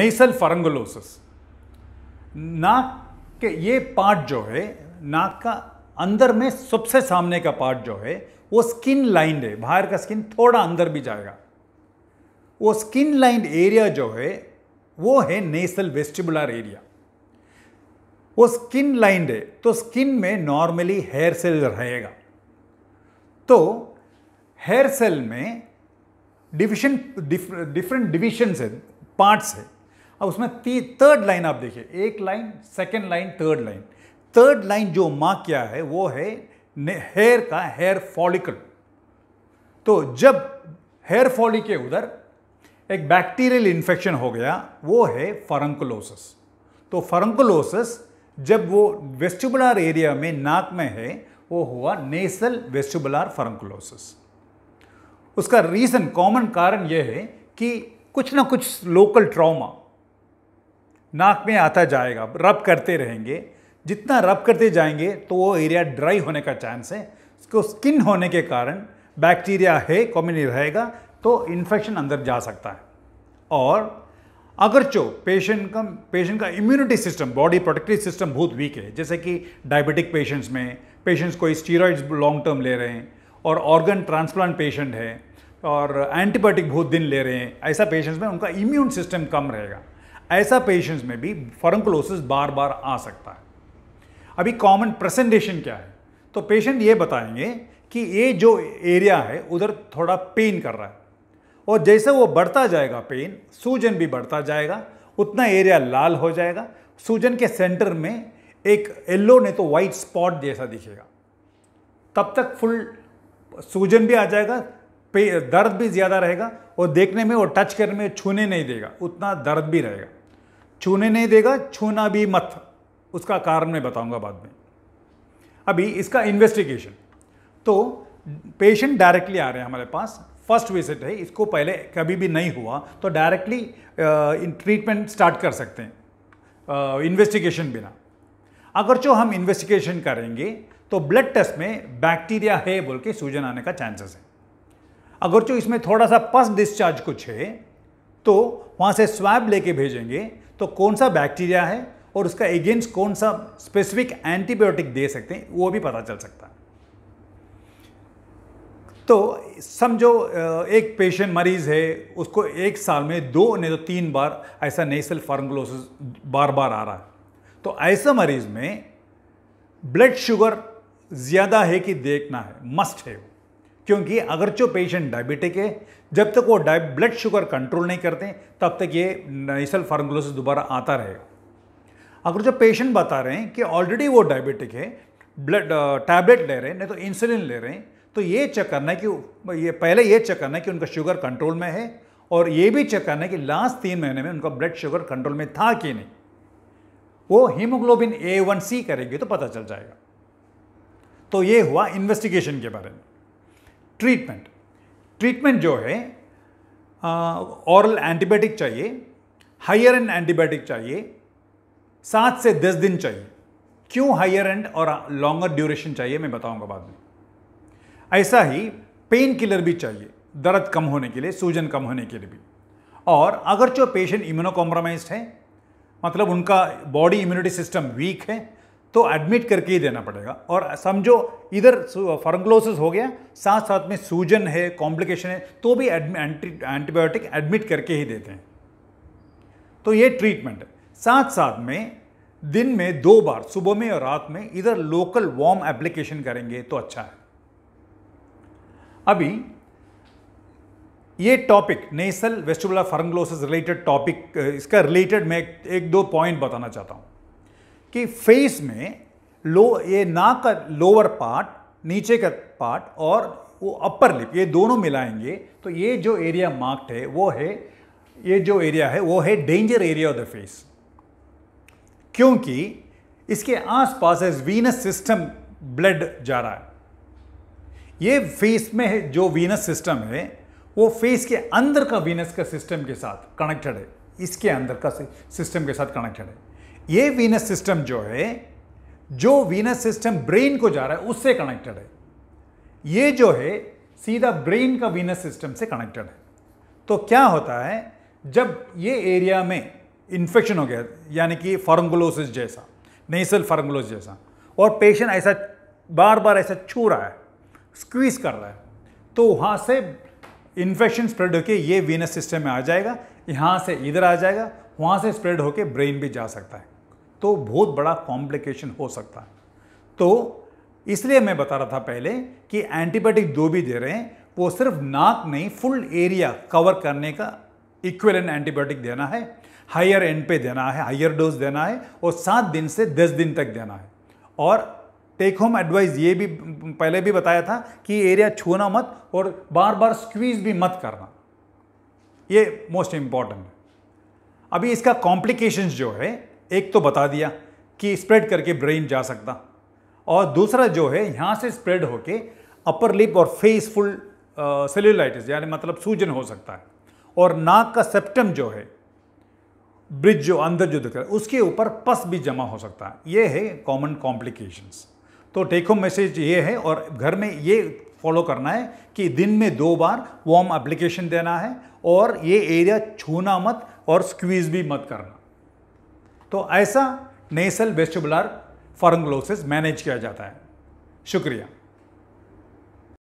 नेसल फरंगोलोसिस नाक के ये पार्ट जो है नाक का अंदर में सबसे सामने का पार्ट जो है वो स्किन लाइंड है बाहर का स्किन थोड़ा अंदर भी जाएगा वो स्किन लाइंड एरिया जो है वो है नेसल वेस्टिबुलर एरिया वो स्किन लाइंड है तो स्किन में नॉर्मली हेयर सेल रहेगा तो हेयर सेल में डिविशन डिफरेंट डिविशन है पार्ट्स है अब उसमें थर्ड लाइन आप देखिए एक line second line third line third line जो मां क्या है वो है हेयर का हेयर फॉलिकल तो जब हेयर फॉलिक के उधर एक बैक्टीरियल इन्फेक्शन हो गया वो है फरंकुलोसिस तो फरंकुलोसिस जब वो वेस्टिबुलर एरिया में नाक में है वो हुआ नेसल वेस्टिबुलर फरंकुलोसिस उसका रीज़न कॉमन कारण यह है कि कुछ ना कुछ लोकल ट्रॉमा नाक में आता जाएगा रब करते रहेंगे जितना रब करते जाएंगे तो वो एरिया ड्राई होने का चांस है उसको स्किन होने के कारण बैक्टीरिया है कॉमनली रहेगा तो इन्फेक्शन अंदर जा सकता है और अगर जो पेशेंट का पेशेंट का immunity system body protective system बहुत वीक है जैसे कि डायबिटिक पेशेंट्स में पेशेंट्स कोई स्टीरॉइड्स लॉन्ग टर्म ले रहे हैं और ऑर्गन ट्रांसप्लांट पेशेंट है और एंटीबायोटिक बहुत दिन ले रहे हैं ऐसा पेशेंट्स में उनका इम्यून सिस्टम कम रहेगा ऐसा पेशेंट्स में भी फरंकुलोसिस बार बार आ सकता है अभी कॉमन प्रेजेंटेशन क्या है तो पेशेंट ये बताएंगे कि ये जो एरिया है उधर थोड़ा पेन कर रहा है और जैसे वो बढ़ता जाएगा पेन सूजन भी बढ़ता जाएगा उतना एरिया लाल हो जाएगा सूजन के सेंटर में एक येल्लो नहीं तो वाइट स्पॉट जैसा दिखेगा तब तक फुल सूजन भी आ जाएगा पे दर्द भी ज़्यादा रहेगा और देखने में और टच करने में छूने नहीं देगा उतना दर्द भी रहेगा छूने नहीं देगा छूना भी मत उसका कारण मैं बताऊंगा बाद में अभी इसका इन्वेस्टिगेशन तो पेशेंट डायरेक्टली आ रहे हैं हमारे पास फर्स्ट विजिट है इसको पहले कभी भी नहीं हुआ तो डायरेक्टली ट्रीटमेंट स्टार्ट कर सकते हैं इन्वेस्टिगेशन बिना अगर जो हम इन्वेस्टिगेशन करेंगे तो ब्लड टेस्ट में बैक्टीरिया है बोल के सूजन आने का चांसेस है अगर जो इसमें थोड़ा सा पस डिस्चार्ज कुछ है तो वहाँ से स्वैब लेके भेजेंगे तो कौन सा बैक्टीरिया है और उसका अगेंस्ट कौन सा स्पेसिफिक एंटीबायोटिक दे सकते हैं वो भी पता चल सकता है तो समझो एक पेशेंट मरीज़ है उसको एक साल में दो नहीं तो तीन बार ऐसा नेसल फार्मगलोसिस बार बार आ रहा है तो ऐसा मरीज़ में ब्लड शुगर ज़्यादा है कि देखना है मस्ट है वो क्योंकि अगर जो पेशेंट डायबिटिक है जब तक वो ब्लड शुगर कंट्रोल नहीं करते तब तक ये नेसल फार्मोलोसिस दोबारा आता रहेगा अगर जो पेशेंट बता रहे हैं कि ऑलरेडी वो डायबिटिक है ब्लड टैबलेट ले रहे हैं नहीं तो इंसुलिन ले रहे हैं तो ये चेक करना है कि ये पहले ये चेक करना है कि उनका शुगर कंट्रोल में है और ये भी चेक करना है कि लास्ट तीन महीने में उनका ब्लड शुगर कंट्रोल में था कि नहीं वो हीमोग्लोबिन ए वन सी करेंगे तो पता चल जाएगा तो ये हुआ इन्वेस्टिगेशन के बारे में ट्रीटमेंट ट्रीटमेंट जो है औरल एंटीबायोटिक चाहिए हायर एंड एंटीबायोटिक चाहिए सात से दस दिन चाहिए क्यों हायर एंड और लॉन्गर ड्यूरेशन चाहिए मैं बताऊंगा बाद में ऐसा ही पेन किलर भी चाहिए दर्द कम होने के लिए सूजन कम होने के लिए भी और अगर जो पेशेंट इम्यूनोकॉम्प्रोमाइज है मतलब उनका बॉडी इम्यूनिटी सिस्टम वीक है तो एडमिट करके ही देना पड़ेगा और समझो इधर फर्गलोसिस हो गया साथ साथ में सूजन है कॉम्प्लिकेशन है तो भी एंटीबायोटिक एडमिट करके ही देते हैं तो ये ट्रीटमेंट है साथ साथ में दिन में दो बार सुबह में और रात में इधर लोकल वार्म एप्लीकेशन करेंगे तो अच्छा है अभी ये topic nasal vestibular furunculosis related topic इसका रिलेटेड मैं एक दो पॉइंट बताना चाहता हूँ कि फेस में लो ये नाक का लोअर पार्ट नीचे का पार्ट और वो अपर लिप ये दोनों मिलाएंगे तो ये जो एरिया मार्क्ड है वो है ये जो एरिया है वो है danger area of the face क्योंकि इसके आसपास वीनस सिस्टम ब्लड जा रहा है ये फेस में है जो वीनस सिस्टम है वो फेस के अंदर का वीनस का सिस्टम के साथ कनेक्टेड है इसके अंदर का सिस्टम के साथ कनेक्टेड है ये वीनस सिस्टम जो है जो वीनस सिस्टम ब्रेन को जा रहा है उससे कनेक्टेड है ये जो है सीधा ब्रेन का वीनस सिस्टम से कनेक्टेड है तो क्या होता है जब ये एरिया में इन्फेक्शन हो गया यानी कि फार्मगुलोसिस जैसा नेसल फार्मगुलोसिस जैसा और पेशेंट ऐसा बार बार ऐसा छू रहा है स्क्वीज कर रहा है तो वहाँ से इन्फेक्शन स्प्रेड होकर ये वीनस सिस्टम में आ जाएगा यहाँ से इधर आ जाएगा वहाँ से स्प्रेड होकर ब्रेन भी जा सकता है तो बहुत बड़ा कॉम्प्लिकेशन हो सकता है तो इसलिए मैं बता रहा था पहले कि एंटीबायोटिक जो भी दे रहे हैं वो सिर्फ नाक नहीं फुल एरिया कवर करने का इक्वल एंटीबायोटिक देना है हायर एंड पे देना है हायर डोज देना है और सात दिन से दस दिन तक देना है और टेक होम एडवाइस ये भी पहले भी बताया था कि एरिया छूना मत और बार बार स्क्वीज भी मत करना ये मोस्ट इम्पॉर्टेंट है अभी इसका कॉम्प्लिकेशंस जो है एक तो बता दिया कि स्प्रेड करके ब्रेन जा सकता और दूसरा जो है यहाँ से स्प्रेड होके अपर लिप और फेस फुल सेल्यूलाइटिस यानी मतलब सूजन हो सकता है और नाक का सेप्टम जो है ब्रिज जो अंदर जो दिख रहा है उसके ऊपर पस भी जमा हो सकता है ये है कॉमन कॉम्प्लिकेशंस तो टेक होम मैसेज ये है और घर में ये फॉलो करना है कि दिन में दो बार वार्म एप्लीकेशन देना है और ये एरिया छूना मत और स्क्वीज़ भी मत करना तो ऐसा नेसल वेस्टिबुलर फॉरंगलोसिस मैनेज किया जाता है शुक्रिया